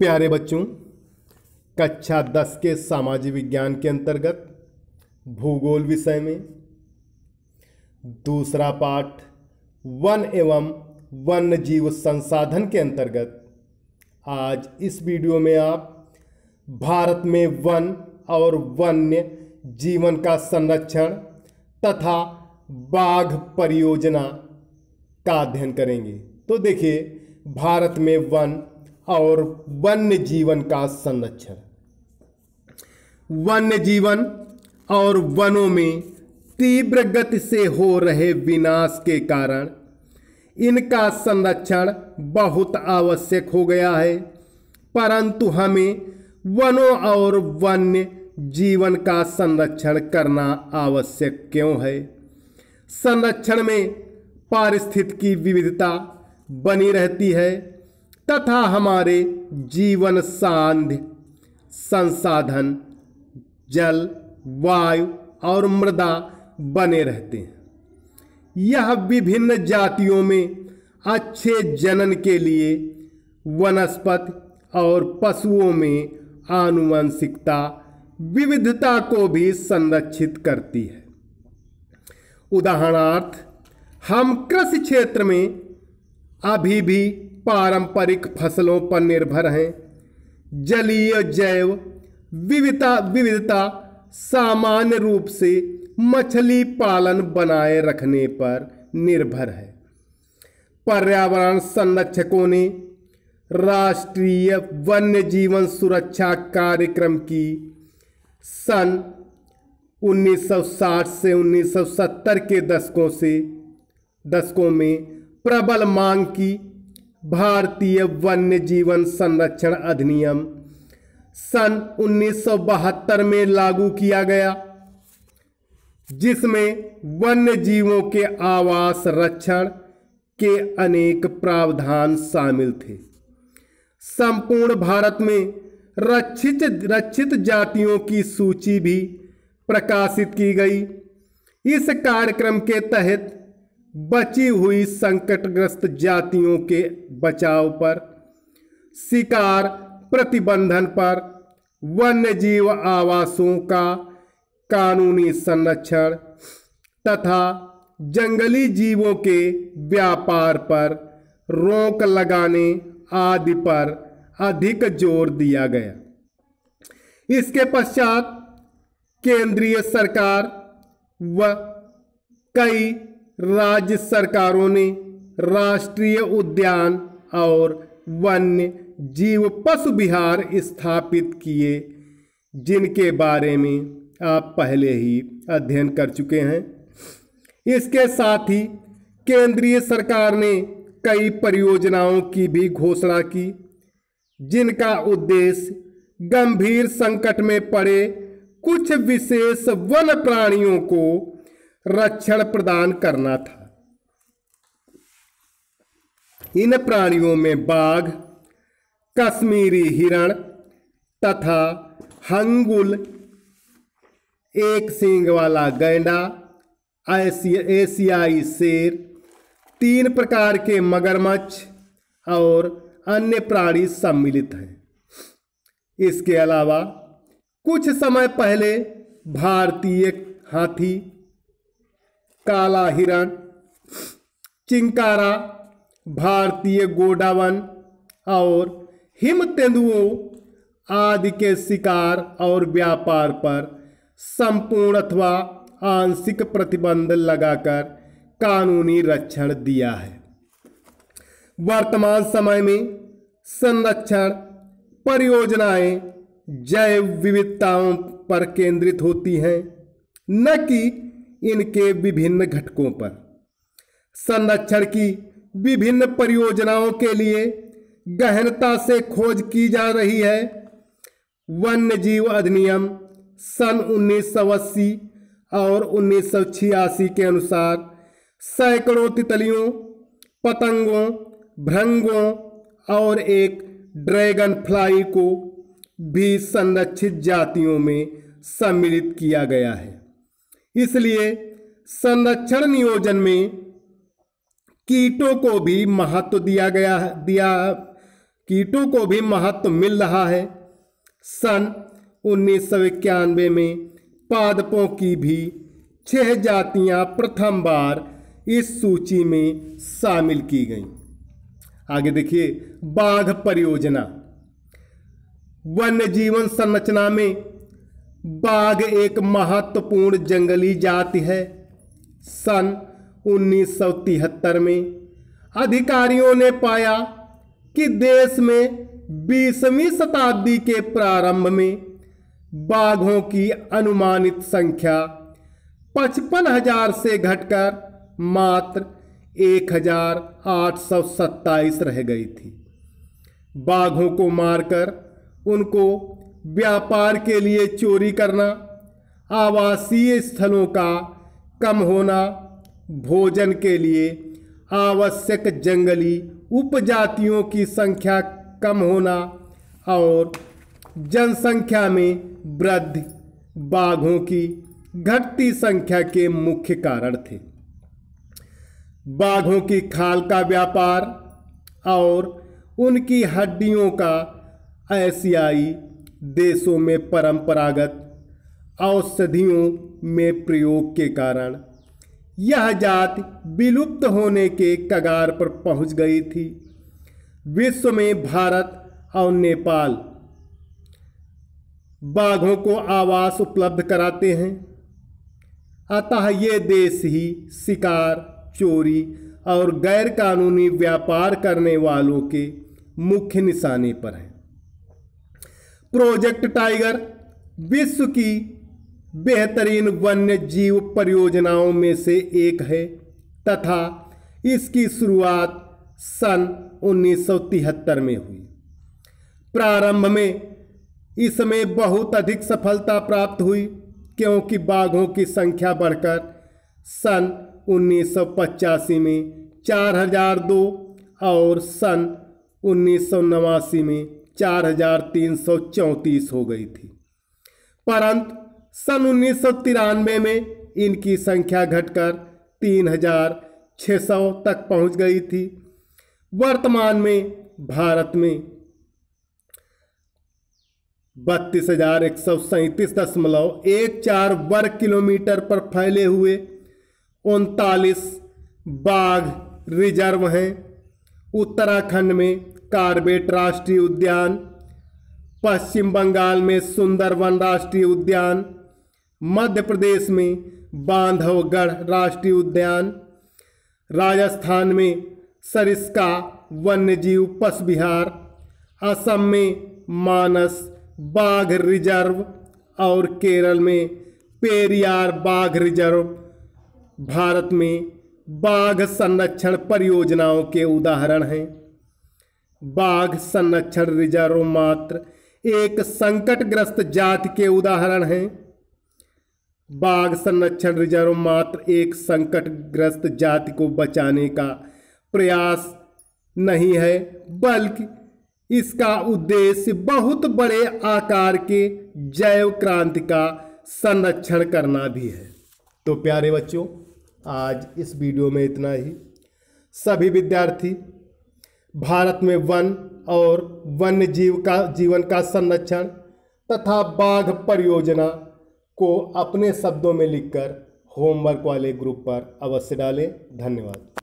प्यारे बच्चों कक्षा दस के सामाजिक विज्ञान के अंतर्गत भूगोल विषय में दूसरा पाठ वन एवं वन्य जीव संसाधन के अंतर्गत आज इस वीडियो में आप भारत में वन और वन्य जीवन का संरक्षण तथा बाघ परियोजना का अध्ययन करेंगे तो देखिए भारत में वन और वन्य जीवन का संरक्षण वन्य जीवन और वनों में तीव्र गति से हो रहे विनाश के कारण इनका संरक्षण बहुत आवश्यक हो गया है परंतु हमें वनों और वन्य जीवन का संरक्षण करना आवश्यक क्यों है संरक्षण में पारिस्थितिकी विविधता बनी रहती है तथा हमारे जीवन सांध्य संसाधन जल वायु और मृदा बने रहते हैं यह विभिन्न जातियों में अच्छे जनन के लिए वनस्पति और पशुओं में आनुवंशिकता विविधता को भी संरक्षित करती है उदाहरणार्थ हम कृषि क्षेत्र में अभी भी पारंपरिक फसलों पर निर्भर हैं जलीय जैव विविधता विविधता सामान्य रूप से मछली पालन बनाए रखने पर निर्भर है पर्यावरण संरक्षकों ने राष्ट्रीय वन्य जीवन सुरक्षा कार्यक्रम की सन 1960 से 1970 के दशकों से दशकों में प्रबल मांग की भारतीय वन्य जीवन संरक्षण अधिनियम सन 1972 में लागू किया गया जिसमें वन्य जीवों के आवास रक्षण के अनेक प्रावधान शामिल थे संपूर्ण भारत में रक्षित रक्षित जातियों की सूची भी प्रकाशित की गई इस कार्यक्रम के तहत बची हुई संकटग्रस्त जातियों के बचाव पर शिकार प्रतिबंधन पर वन्य जीव आवासों का कानूनी संरक्षण तथा जंगली जीवों के व्यापार पर रोक लगाने आदि पर अधिक जोर दिया गया इसके पश्चात केंद्रीय सरकार व कई राज्य सरकारों ने राष्ट्रीय उद्यान और वन्य जीव पशु विहार स्थापित किए जिनके बारे में आप पहले ही अध्ययन कर चुके हैं इसके साथ ही केंद्रीय सरकार ने कई परियोजनाओं की भी घोषणा की जिनका उद्देश्य गंभीर संकट में पड़े कुछ विशेष वन प्राणियों को रक्षण प्रदान करना था इन प्राणियों में बाघ कश्मीरी हिरण तथा हंगुल एक सींग वाला गैंडा एशियाई शेर तीन प्रकार के मगरमच्छ और अन्य प्राणी सम्मिलित हैं इसके अलावा कुछ समय पहले भारतीय हाथी काला हिरण चिंकारा भारतीय गोडावन और हिम तेंदुओं आदि के शिकार और व्यापार पर संपूर्ण अथवा आंशिक प्रतिबंध लगाकर कानूनी रक्षण दिया है वर्तमान समय में संरक्षण परियोजनाएं जैव विविधताओं पर केंद्रित होती हैं न कि इनके विभिन्न घटकों पर संरक्षण की विभिन्न परियोजनाओं के लिए गहनता से खोज की जा रही है वन्य जीव अधिनियम सन उन्नीस और उन्नीस के अनुसार सैकड़ों तितलियों पतंगों भ्रंगों और एक ड्रैगन फ्लाई को भी संरक्षित जातियों में सम्मिलित किया गया है इसलिए संरक्षण नियोजन में कीटों को भी महत्व दिया गया दिया कीटों को भी महत्व मिल रहा है सन उन्नीस सौ इक्यानवे में पादपों की भी छह जातियां प्रथम बार इस सूची में शामिल की गई आगे देखिए बाघ परियोजना वन्य जीवन संरचना में बाघ एक महत्वपूर्ण जंगली जाति है सन उन्नीस में अधिकारियों ने पाया कि देश में बीसवीं शताब्दी के प्रारंभ में बाघों की अनुमानित संख्या पचपन हजार से घटकर मात्र एक हजार आठ सौ सत्ताईस रह गई थी बाघों को मारकर उनको व्यापार के लिए चोरी करना आवासीय स्थलों का कम होना भोजन के लिए आवश्यक जंगली उपजातियों की संख्या कम होना और जनसंख्या में वृद्धि बाघों की घटती संख्या के मुख्य कारण थे बाघों की खाल का व्यापार और उनकी हड्डियों का एशियाई देशों में परंपरागत औषधियों में प्रयोग के कारण यह जाति विलुप्त होने के कगार पर पहुंच गई थी विश्व में भारत और नेपाल बाघों को आवास उपलब्ध कराते हैं अतः ये देश ही शिकार चोरी और गैरकानूनी व्यापार करने वालों के मुख्य निशाने पर हैं प्रोजेक्ट टाइगर विश्व की बेहतरीन वन्य जीव परियोजनाओं में से एक है तथा इसकी शुरुआत सन उन्नीस में हुई प्रारंभ में इसमें बहुत अधिक सफलता प्राप्त हुई क्योंकि बाघों की संख्या बढ़कर सन उन्नीस में 4002 और सन उन्नीस में चार हजार तीन सौ चौंतीस हो गई थी परंतु सन उन्नीस सौ तिरानवे में इनकी संख्या घटकर तीन हजार छः सौ तक पहुंच गई थी वर्तमान में भारत में बत्तीस हजार एक सौ सैंतीस दशमलव एक चार वर्ग किलोमीटर पर फैले हुए उनतालीस बाघ रिजर्व हैं उत्तराखंड में कार्बेट राष्ट्रीय उद्यान पश्चिम बंगाल में सुंदरवन राष्ट्रीय उद्यान मध्य प्रदेश में बांधवगढ़ राष्ट्रीय उद्यान राजस्थान में सरिस्का वन्यजीव पशु विहार असम में मानस बाघ रिजर्व और केरल में पेरियार बाघ रिजर्व भारत में बाघ संरक्षण परियोजनाओं के उदाहरण हैं बाघ संरक्षण रिजर्व मात्र एक संकटग्रस्त जाति के उदाहरण हैं बाघ संरक्षण रिजर्व मात्र एक संकटग्रस्त जाति को बचाने का प्रयास नहीं है बल्कि इसका उद्देश्य बहुत बड़े आकार के जैव क्रांति का संरक्षण करना भी है तो प्यारे बच्चों आज इस वीडियो में इतना ही सभी विद्यार्थी भारत में वन और वन्य जीव का जीवन का संरक्षण तथा बाघ परियोजना को अपने शब्दों में लिखकर होमवर्क वाले ग्रुप पर अवश्य डालें धन्यवाद